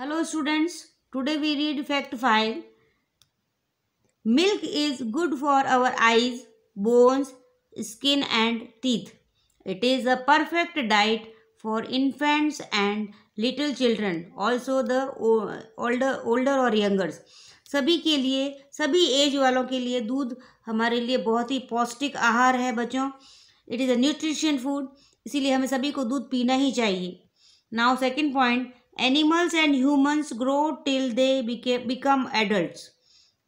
Hello students today we read fact five milk is good for our eyes bones skin and teeth it is a perfect diet for infants and little children also दल्डर older और youngers सभी के लिए सभी as वालों के लिए दूध हमारे लिए बहुत ही पौष्टिक आहार है बच्चों it is a nutrition food इसीलिए हमें सभी को दूध पीना ही चाहिए now second point Animals and humans grow till they become become adults,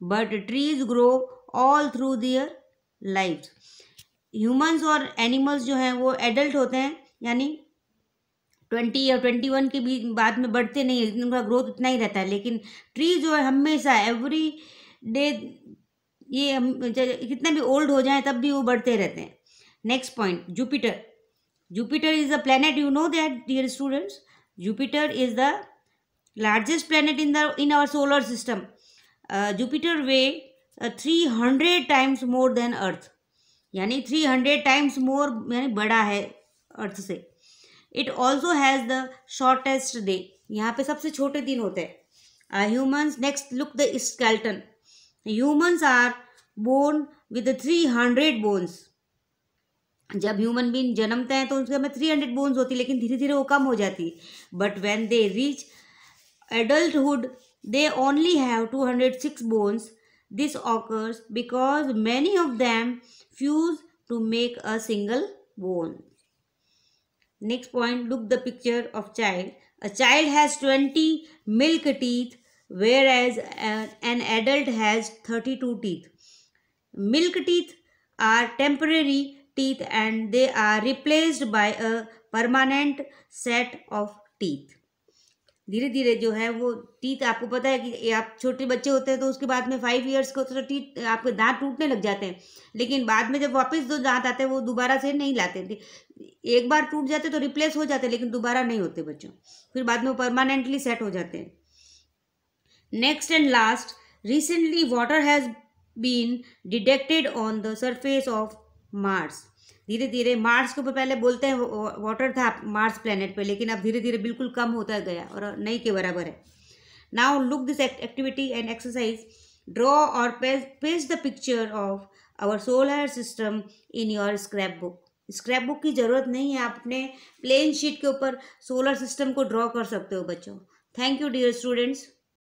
but trees grow all through their lives. और एनिमल्स जो हैं वो एडल्ट होते हैं यानी ट्वेंटी या ट्वेंटी वन के बीच बाद में बढ़ते नहीं उनका ग्रोथ उतना ही रहता है लेकिन ट्री जो है हमेशा एवरी डे ये कितना भी ओल्ड हो जाए तब भी वो बढ़ते रहते हैं next point Jupiter Jupiter is a planet you know that dear students Jupiter is the largest planet in the in our solar system. Uh, Jupiter weigh uh, 300 times more than Earth. यानी 300 times more यानी बड़ा है earth से it also has the shortest day यहाँ पे सबसे छोटे दिन होते हैं humans next look the skeleton humans are bone with three hundred bones जब ह्यूमन बीन जन्मते हैं तो उनके में थ्री हंड्रेड बोन्स होती लेकिन धीरे धीरे वो कम हो जाती but when they reach adulthood they only have two hundred six bones this occurs because many of them fuse to make a single bone next point look the picture of child a child has twenty milk teeth where as an adult has thirty two teeth milk teeth are temporary teeth and they are replaced by a permanent set of teeth. धीरे धीरे जो है वो teeth आपको पता है कि आप छोटे बच्चे होते हैं तो उसके बाद में फाइव इयर्स को तो टीथ आपके दांत टूटने लग जाते हैं लेकिन बाद में जब वापस जो दांत आते हैं वो दोबारा से नहीं लाते एक बार टूट जाते तो रिप्लेस हो जाते लेकिन दोबारा नहीं होते बच्चों फिर बाद में वो परमानेंटली सेट हो जाते हैं next and last recently water has been detected on the surface of Mars धीरे धीरे मार्स के ऊपर पहले बोलते हैं वाटर था मार्स प्लैनेट पे लेकिन अब धीरे धीरे बिल्कुल कम होता गया और नहीं के बराबर है now look this activity and exercise draw और page the picture of our solar system in your scrap book scrap book की ज़रूरत नहीं है आप अपने प्लेन शीट के ऊपर सोलर सिस्टम को ड्रॉ कर सकते हो बच्चों थैंक यू डियर स्टूडेंट्स